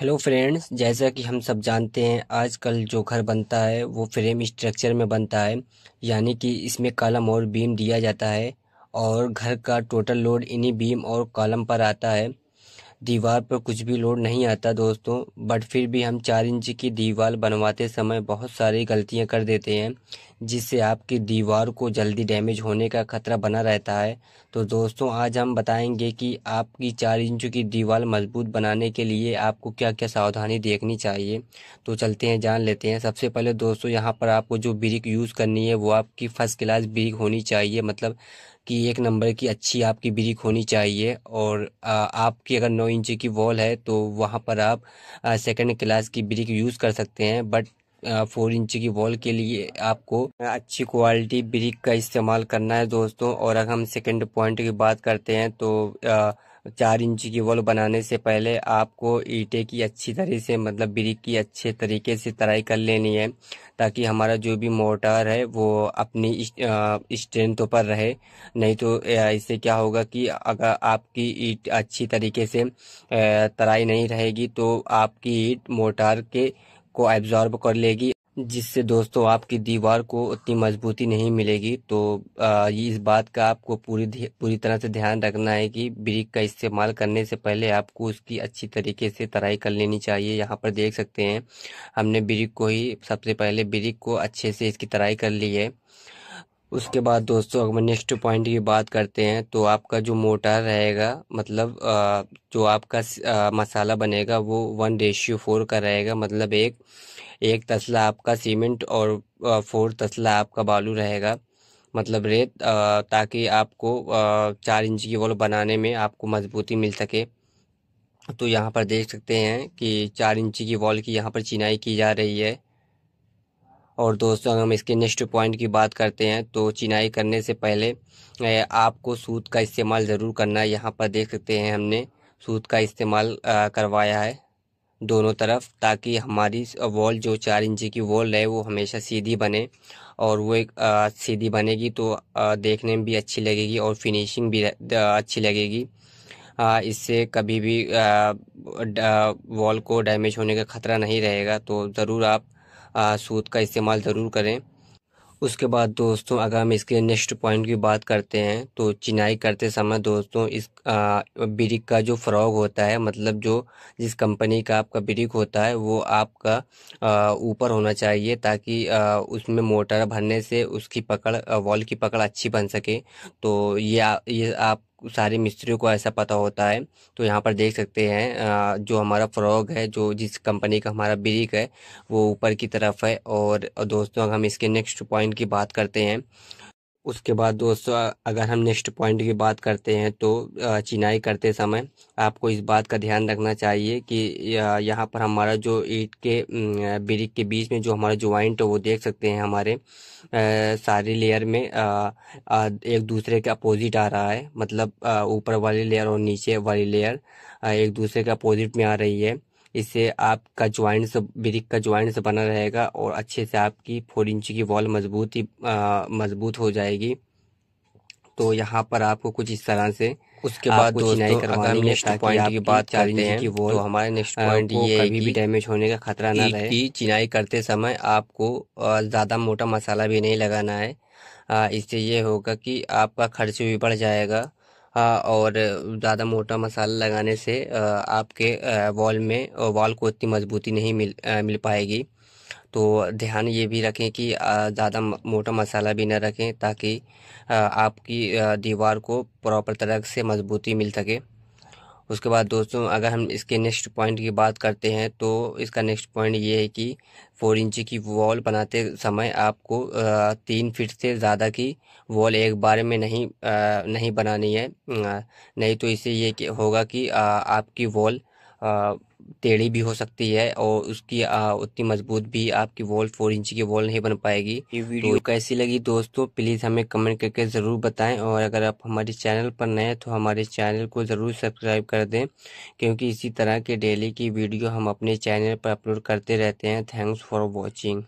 hello friends जैसा कि हम सब जानते हैं आजकल जो घर बनता है वो फ्रेम स्ट्रक्चर में बनता है यानी कि इसमें कलम और बीम दिया जाता है और घर का टोटल लोड इन्हीं बीम और कॉलम पर आता है दीवार पर कुछ भी लोड नहीं आता दोस्तों बट फिर भी हम चार इंच की दीवार बनवाते समय बहुत सारी गलतियां कर देते हैं जिससे आपकी दीवार को जल्दी डैमेज होने का खतरा बना रहता है तो दोस्तों आज हम बताएंगे कि आपकी चार इंच की दीवार मजबूत बनाने के लिए आपको क्या क्या सावधानी देखनी चाहिए तो चलते हैं जान लेते हैं सबसे पहले दोस्तों यहाँ पर आपको जो ब्रिक यूज़ करनी है वो आपकी फ़र्स्ट क्लास ब्रिक होनी चाहिए मतलब कि एक नंबर की अच्छी आपकी ब्रिक होनी चाहिए और आपकी अगर नौ इंच की वॉल है तो वहाँ पर आप सेकेंड क्लास की ब्रिक यूज़ कर सकते हैं बट फोर इंच की वॉल के लिए आपको अच्छी क्वालिटी ब्रिक का इस्तेमाल करना है दोस्तों और अगर हम सेकेंड पॉइंट की बात करते हैं तो आ, चार इंच की वॉल बनाने से पहले आपको ईटे की अच्छी तरह से मतलब ब्रिक की अच्छे तरीके से तराई कर लेनी है ताकि हमारा जो भी मोटर है वो अपनी स्ट्रेंथ पर रहे नहीं तो इससे क्या होगा कि अगर आपकी ईट अच्छी तरीके से तराई नहीं रहेगी तो आपकी ईट मोटार के को एब्जॉर्ब कर लेगी जिससे दोस्तों आपकी दीवार को उतनी मजबूती नहीं मिलेगी तो ये इस बात का आपको पूरी पूरी तरह से ध्यान रखना है कि ब्रिक का इस्तेमाल करने से पहले आपको उसकी अच्छी तरीके से तराई कर लेनी चाहिए यहाँ पर देख सकते हैं हमने ब्रिक को ही सबसे पहले ब्रिक को अच्छे से इसकी तराई कर ली है उसके बाद दोस्तों अगर नेक्स्ट पॉइंट की बात करते हैं तो आपका जो मोटा रहेगा मतलब जो आपका मसाला बनेगा वो वन रेशियो फोर का रहेगा मतलब एक एक तसला आपका सीमेंट और फोर तसला आपका बालू रहेगा मतलब रेत ताकि आपको चार इंच की वॉल बनाने में आपको मजबूती मिल सके तो यहाँ पर देख सकते हैं कि चार इंची की वॉल की यहाँ पर चिनाई की जा रही है और दोस्तों अगर हम इसके नेक्स्ट पॉइंट की बात करते हैं तो चिनाई करने से पहले आपको सूत का इस्तेमाल ज़रूर करना है यहाँ पर देख सकते हैं हमने सूत का इस्तेमाल करवाया है दोनों तरफ ताकि हमारी वॉल जो चार इंची की वॉल है वो हमेशा सीधी बने और वो एक सीधी बनेगी तो देखने में भी अच्छी लगेगी और फिनिशिंग भी अच्छी लगेगी इससे कभी भी वॉल को डैमेज होने का ख़तरा नहीं रहेगा तो ज़रूर आप सूद का इस्तेमाल ज़रूर करें उसके बाद दोस्तों अगर हम इसके नेक्स्ट पॉइंट की बात करते हैं तो चिनाई करते समय दोस्तों इस ब्रिक का जो फ्रॉग होता है मतलब जो जिस कंपनी का आपका ब्रिक होता है वो आपका ऊपर होना चाहिए ताकि आ, उसमें मोटर भरने से उसकी पकड़ वॉल की पकड़ अच्छी बन सके तो ये ये आप सारे मिस्त्रियों को ऐसा पता होता है तो यहाँ पर देख सकते हैं जो हमारा फ्रॉग है जो जिस कंपनी का हमारा ब्रिक है वो ऊपर की तरफ है और दोस्तों अगर हम इसके नेक्स्ट पॉइंट की बात करते हैं उसके बाद दोस्तों अगर हम नेक्स्ट पॉइंट की बात करते हैं तो चिनाई करते समय आपको इस बात का ध्यान रखना चाहिए कि यहाँ पर हमारा जो ईट के ब्रिक के बीच में जो हमारा ज्वाइंट है तो वो देख सकते हैं हमारे सारी लेयर में एक दूसरे के अपोजिट आ रहा है मतलब ऊपर वाली लेयर और नीचे वाली लेयर एक दूसरे के अपोजिट में आ रही है इससे आपका ज्वाइंट्स ब्रिक का ज्वाइंट्स बना रहेगा और अच्छे से आपकी फोर इंच की वॉल मजबूत ही मजबूत हो जाएगी तो यहाँ पर आपको कुछ इस तरह से उसके बाद दोस्तों अगर नेक्स्ट पॉइंट की बात करते हैं कि वो तो हमारे नेक्स्ट पॉइंट ये कभी भी डैमेज होने का खतरा ना रहे कि चिनाई करते समय आपको ज़्यादा मोटा मसाला भी नहीं लगाना है इससे ये होगा कि आपका खर्च भी बढ़ जाएगा हाँ, और ज़्यादा मोटा मसाला लगाने से आपके वॉल में वॉल को इतनी मजबूती नहीं मिल मिल पाएगी तो ध्यान ये भी रखें कि ज़्यादा मोटा मसाला भी ना रखें ताकि आपकी दीवार को प्रॉपर तरह से मजबूती मिल सके उसके बाद दोस्तों अगर हम इसके नेक्स्ट पॉइंट की बात करते हैं तो इसका नेक्स्ट पॉइंट ये है कि फोर इंच की वॉल बनाते समय आपको तीन फीट से ज़्यादा की वॉल एक बार में नहीं नहीं बनानी है नहीं तो इससे ये होगा कि आपकी वॉल टेढ़ी भी हो सकती है और उसकी उतनी मजबूत भी आपकी वॉल फोर इंच की वॉल नहीं बन पाएगी ये तो वीडियो तो कैसी लगी दोस्तों प्लीज़ हमें कमेंट करके ज़रूर बताएं और अगर आप हमारे चैनल पर नए हैं तो हमारे चैनल को ज़रूर सब्सक्राइब कर दें क्योंकि इसी तरह के डेली की वीडियो हम अपने चैनल पर अपलोड करते रहते हैं थैंक्स फॉर वॉचिंग